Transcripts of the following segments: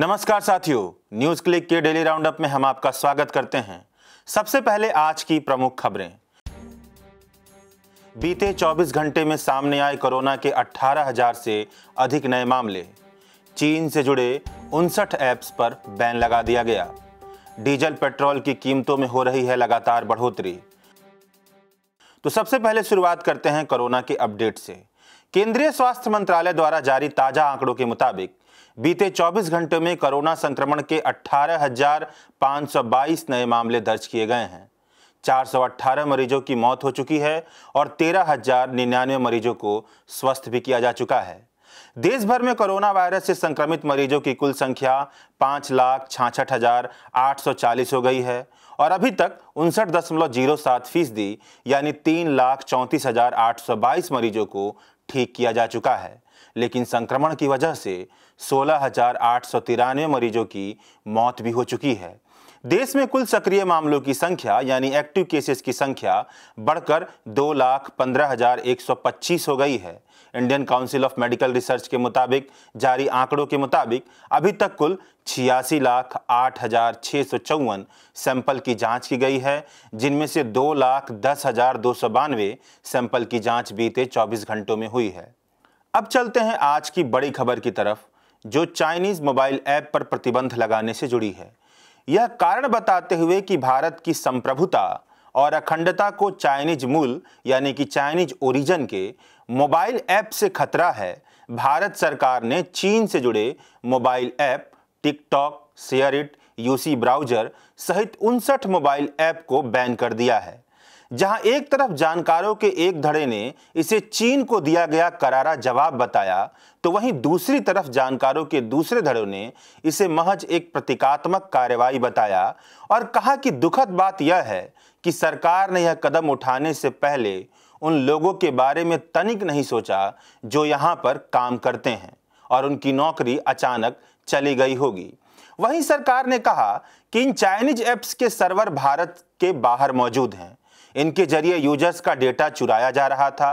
नमस्कार साथियों news click के डेली राउंडअप में हम आपका स्वागत करते हैं सबसे पहले आज की प्रमुख खबरें बीते 24 घंटे में सामने आए कोरोना के 18,000 से अधिक नए मामले चीन से जुड़े उनसठ ऐप्स पर बैन लगा दिया गया डीजल पेट्रोल की कीमतों में हो रही है लगातार बढ़ोतरी तो सबसे पहले शुरुआत करते हैं कोरोना के अपडेट से केंद्रीय स्वास्थ्य मंत्रालय द्वारा जारी ताजा आंकड़ों के मुताबिक बीते 24 घंटे में कोरोना संक्रमण के 18,522 नए मामले दर्ज किए गए हैं 418 मरीजों की मौत हो चुकी है और 13,099 मरीजों को स्वस्थ भी किया जा चुका है देश भर में कोरोना वायरस से संक्रमित मरीजों की कुल संख्या पाँच लाख छाछठ हजार आठ सौ चालीस हो गई है और अभी तक उनसठ दशमलव जीरो सात फीसदी यानी तीन लाख चौंतीस हजार आठ सौ बाईस मरीजों को ठीक किया जा चुका है लेकिन संक्रमण की वजह से सोलह हजार आठ सौ तिरानवे मरीजों की मौत भी हो चुकी है देश में कुल सक्रिय मामलों की संख्या यानी एक्टिव केसेस की संख्या बढ़कर दो लाख पंद्रह हजार एक सौ पच्चीस हो गई है Indian council of medical research के मुताबिक जारी आंकड़ों के मुताबिक अभी तक कुल छियासी लाख आठ हजार छः सौ चौवन सैंपल की जांच की गई है जिनमें से दो लाख दस हजार दो सौ बानवे सैंपल की जांच बीते चौबीस घंटों में हुई है अब चलते हैं आज की बड़ी खबर की तरफ जो चाइनीज मोबाइल ऐप पर प्रतिबंध लगाने से जुड़ी है यह कारण बताते हुए कि भारत की संप्रभुता और अखंडता को चाइनीज मूल यानी कि चाइनीज ओरिजन के मोबाइल ऐप से खतरा है भारत सरकार ने चीन से जुड़े mobile app TikTok share it UC browser सहित उनसठ मोबाइल ऐप को बैन कर दिया है जहां एक तरफ जानकारों के एक धड़े ने इसे चीन को दिया गया करारा जवाब बताया तो वहीं दूसरी तरफ जानकारों के दूसरे धड़ों ने इसे महज एक प्रतीकात्मक कार्रवाई बताया और कहा कि दुखद बात यह है कि सरकार ने यह कदम उठाने से पहले उन लोगों के बारे में तनिक नहीं सोचा जो यहाँ पर काम करते हैं और उनकी नौकरी अचानक चली गई होगी वहीं सरकार ने कहा कि इन चाइनीज ऐप्स के सर्वर भारत के बाहर मौजूद हैं इनके जरिए यूजर्स का डेटा चुराया जा रहा था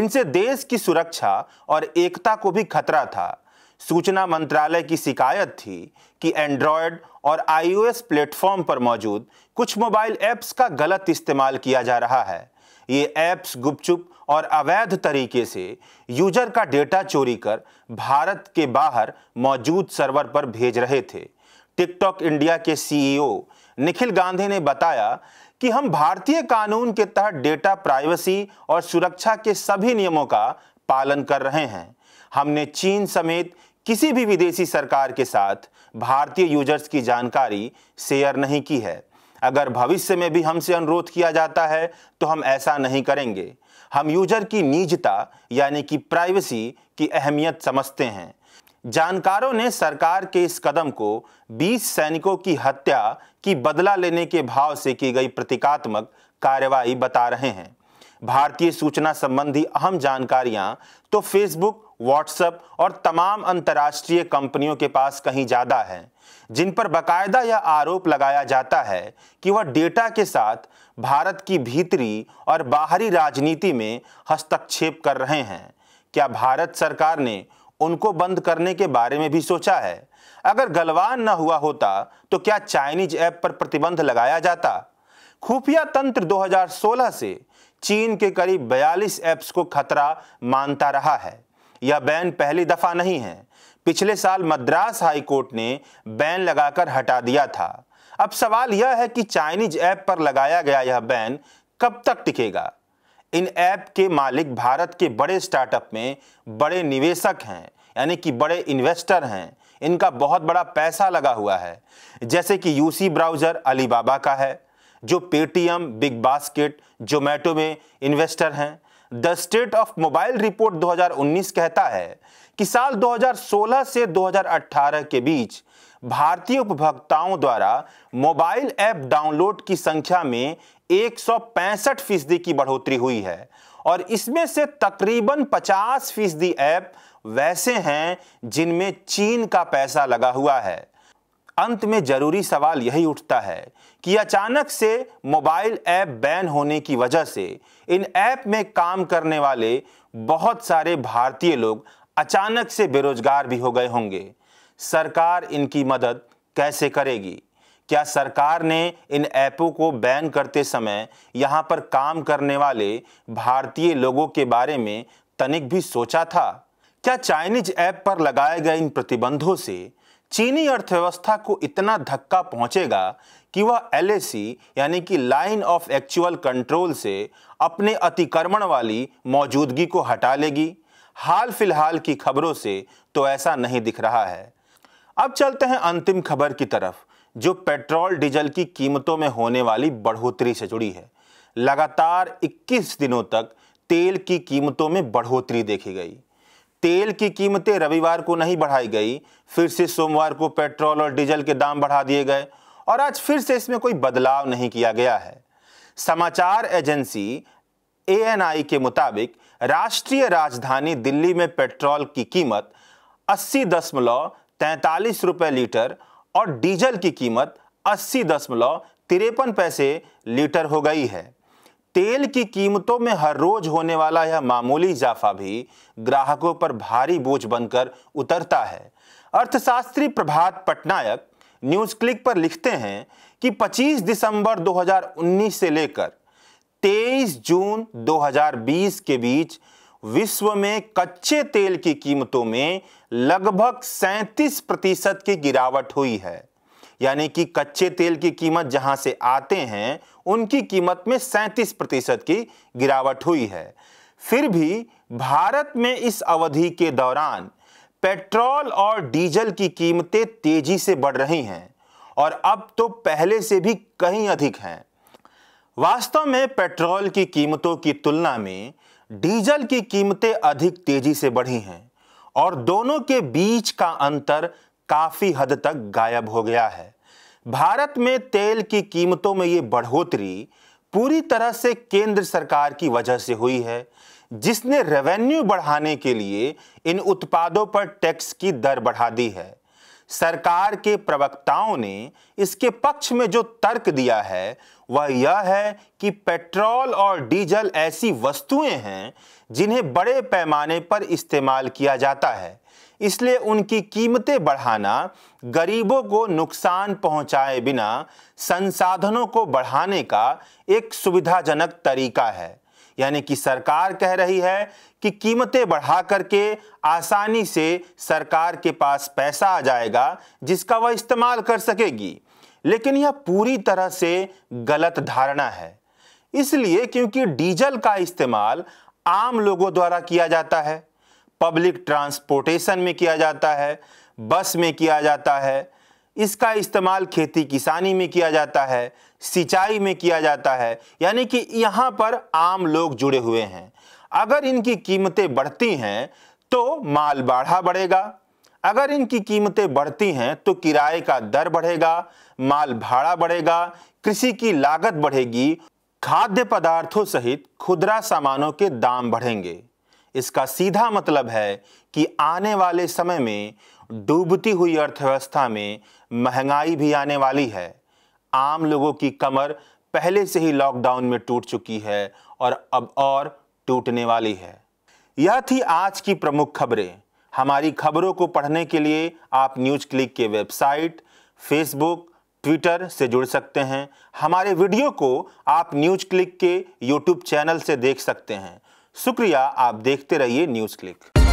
इनसे देश की सुरक्षा और एकता को भी खतरा था सूचना मंत्रालय की शिकायत थी कि एंड्रॉयड और आईओएस प्लेटफॉर्म पर मौजूद कुछ मोबाइल ऐप्स का गलत इस्तेमाल किया जा रहा है ये ऐप्स गुपचुप और अवैध तरीके से यूजर का डेटा चोरी कर भारत के बाहर मौजूद सर्वर पर भेज रहे थे टिकटॉक इंडिया के सीईओ e निखिल गांधी ने बताया कि हम भारतीय कानून के तहत डेटा प्राइवेसी और सुरक्षा के सभी नियमों का पालन कर रहे हैं हमने चीन समेत किसी भी विदेशी सरकार के साथ भारतीय यूजर्स की जानकारी शेयर नहीं की है अगर भविष्य में भी हमसे अनुरोध किया जाता है तो हम ऐसा नहीं करेंगे हम यूजर की निजता यानी कि प्राइवेसी की अहमियत समझते हैं जानकारों ने सरकार के इस कदम को 20 सैनिकों की हत्या की बदला लेने के भाव से की गई प्रतीकात्मक कार्यवाही बता रहे हैं भारतीय सूचना संबंधी अहम जानकारियां तो फेसबुक व्हाट्सएप और तमाम अंतर्राष्ट्रीय कंपनियों के पास कहीं ज़्यादा है जिन पर बकायदा यह आरोप लगाया जाता है कि वह डेटा के साथ भारत की भीतरी और बाहरी राजनीति में हस्तक्षेप कर रहे हैं क्या भारत सरकार ने उनको बंद करने के बारे में भी सोचा है अगर गलवान न हुआ होता तो क्या चाइनीज ऐप पर प्रतिबंध लगाया जाता खुफिया तंत्र 2016 से चीन के करीब 42 ऐप्स को खतरा मानता रहा है यह बैन पहली दफ़ा नहीं है पिछले साल मद्रास हाई कोर्ट ने बैन लगाकर हटा दिया था अब सवाल यह है कि चाइनीज ऐप पर लगाया गया यह बैन कब तक टिकेगा इन ऐप के मालिक भारत के बड़े स्टार्टअप में बड़े निवेशक हैं यानी कि बड़े इन्वेस्टर हैं इनका बहुत बड़ा पैसा लगा हुआ है जैसे कि यूसी ब्राउज़र अलीबाबा का है जो पेटीएम बिग बास्केट जोमेटो में इन्वेस्टर हैं the state of mobile report 2019 कहता है कि साल 2016 से 2018 के बीच भारतीय उपभोक्ताओं द्वारा मोबाइल ऐप डाउनलोड की संख्या में एक फीसदी की बढ़ोतरी हुई है और इसमें से तकरीबन 50 फीसदी ऐप वैसे हैं जिनमें चीन का पैसा लगा हुआ है अंत में जरूरी सवाल यही उठता है कि अचानक से मोबाइल ऐप बैन होने की वजह से इन ऐप में काम करने वाले बहुत सारे भारतीय लोग अचानक से बेरोजगार भी हो गए होंगे सरकार इनकी मदद कैसे करेगी क्या सरकार ने इन ऐपों को बैन करते समय यहाँ पर काम करने वाले भारतीय लोगों के बारे में तनिक भी सोचा था क्या चाइनीज ऐप पर लगाए गए इन प्रतिबंधों से चीनी अर्थव्यवस्था को इतना धक्का पहुंचेगा कि वह एल यानी कि लाइन ऑफ एक्चुअल कंट्रोल से अपने अतिक्रमण वाली मौजूदगी को हटा लेगी हाल फिलहाल की खबरों से तो ऐसा नहीं दिख रहा है अब चलते हैं अंतिम खबर की तरफ जो पेट्रोल डीजल की कीमतों में होने वाली बढ़ोतरी से जुड़ी है लगातार 21 दिनों तक तेल की कीमतों में बढ़ोतरी देखी गई तेल की कीमतें रविवार को नहीं बढ़ाई गई फिर से सोमवार को पेट्रोल और डीजल के दाम बढ़ा दिए गए और आज फिर से इसमें कोई बदलाव नहीं किया गया है समाचार एजेंसी ए के मुताबिक राष्ट्रीय राजधानी दिल्ली में पेट्रोल की कीमत अस्सी दशमलव तैंतालीस रुपये लीटर और डीजल की कीमत अस्सी दशमलव तिरपन पैसे लीटर हो गई है तेल की कीमतों में हर रोज होने वाला यह मामूली इजाफा भी ग्राहकों पर भारी बोझ बनकर उतरता है अर्थशास्त्री प्रभात पटनायक न्यूज क्लिक पर लिखते हैं कि 25 दिसंबर 2019 से लेकर 23 जून 2020 के बीच विश्व में कच्चे तेल की कीमतों में लगभग 37 प्रतिशत की गिरावट हुई है यानी कि कच्चे तेल की कीमत जहां से आते हैं उनकी कीमत में 37 प्रतिशत की गिरावट हुई है फिर भी भारत में इस अवधि के दौरान पेट्रोल और डीजल की कीमतें तेजी से बढ़ रही हैं और अब तो पहले से भी कहीं अधिक हैं वास्तव में पेट्रोल की कीमतों की तुलना में डीजल की कीमतें अधिक तेजी से बढ़ी हैं और दोनों के बीच का अंतर काफ़ी हद तक गायब हो गया है भारत में तेल की कीमतों में ये बढ़ोतरी पूरी तरह से केंद्र सरकार की वजह से हुई है जिसने रेवेन्यू बढ़ाने के लिए इन उत्पादों पर टैक्स की दर बढ़ा दी है सरकार के प्रवक्ताओं ने इसके पक्ष में जो तर्क दिया है वह यह है कि पेट्रोल और डीजल ऐसी वस्तुएं हैं जिन्हें बड़े पैमाने पर इस्तेमाल किया जाता है इसलिए उनकी कीमतें बढ़ाना गरीबों को नुकसान पहुंचाए बिना संसाधनों को बढ़ाने का एक सुविधाजनक तरीका है यानी कि सरकार कह रही है कि कीमतें बढ़ा करके आसानी से सरकार के पास पैसा आ जाएगा जिसका वह इस्तेमाल कर सकेगी लेकिन यह पूरी तरह से गलत धारणा है इसलिए क्योंकि डीजल का इस्तेमाल आम लोगों द्वारा किया जाता है पब्लिक ट्रांसपोर्टेशन में किया जाता है बस में किया जाता है इसका इस्तेमाल खेती किसानी में किया जाता है सिंचाई में किया जाता है यानी कि यहाँ पर आम लोग जुड़े हुए हैं अगर इनकी कीमतें बढ़ती हैं तो माल बाढ़ा बढ़ेगा अगर इनकी कीमतें बढ़ती हैं तो किराए का दर बढ़ेगा माल भाड़ा बढ़ेगा कृषि की लागत बढ़ेगी खाद्य पदार्थों सहित खुदरा सामानों के दाम बढ़ेंगे इसका सीधा मतलब है कि आने वाले समय में डूबती हुई अर्थव्यवस्था में महंगाई भी आने वाली है आम लोगों की कमर पहले से ही लॉकडाउन में टूट चुकी है और अब और टूटने वाली है यह थी आज की प्रमुख खबरें हमारी खबरों को पढ़ने के लिए आप न्यूज क्लिक के वेबसाइट फेसबुक ट्विटर से जुड़ सकते हैं हमारे वीडियो को आप न्यूज क्लिक के यूट्यूब चैनल से देख सकते हैं शुक्रिया आप देखते रहिए न्यूज क्लिक